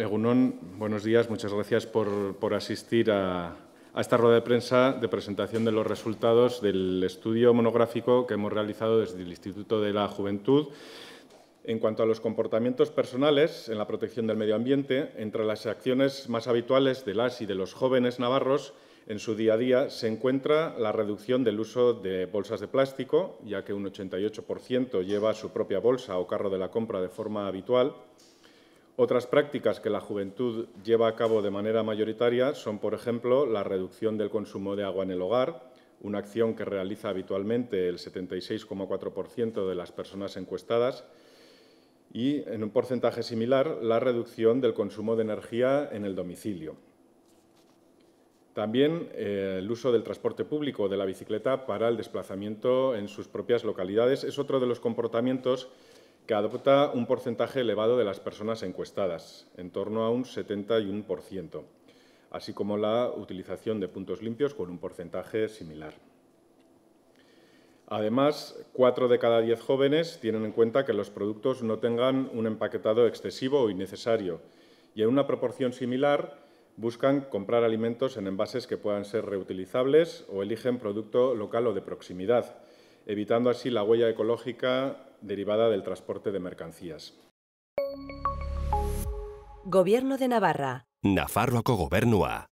Egunon, buenos días. Muchas gracias por, asistir a, a, esta rueda de prensa de presentación de los resultados del estudio monográfico que hemos realizado desde el Instituto de la Juventud en cuanto a los comportamientos personales en la protección del medio ambiente, entre las acciones más habituales de las y de los jóvenes navarros en su día a día se encuentra la reducción del uso de bolsas de plástico, ya que un 88% lleva su propia bolsa o carro de la compra de forma habitual. Otras prácticas que la juventud lleva a cabo de manera mayoritaria son, por ejemplo, la reducción del consumo de agua en el hogar, una acción que realiza habitualmente el 76,4% de las personas encuestadas, y en un porcentaje similar la reducción del consumo de energía en el domicilio. También eh, el uso del transporte público de la bicicleta para el desplazamiento en sus propias localidades es otro de los comportamientos que adopta un porcentaje elevado de las personas encuestadas, en torno a un 71%, así como la utilización de puntos limpios con un porcentaje similar. Además, cuatro de cada diez jóvenes tienen en cuenta que los productos no tengan un empaquetado excesivo o innecesario y en una proporción similar buscan comprar alimentos en envases que puedan ser reutilizables o eligen producto local o de proximidad, evitando así la huella ecológica derivada del transporte de mercancías. Gobierno de Navarra. Nafarroako gobernua.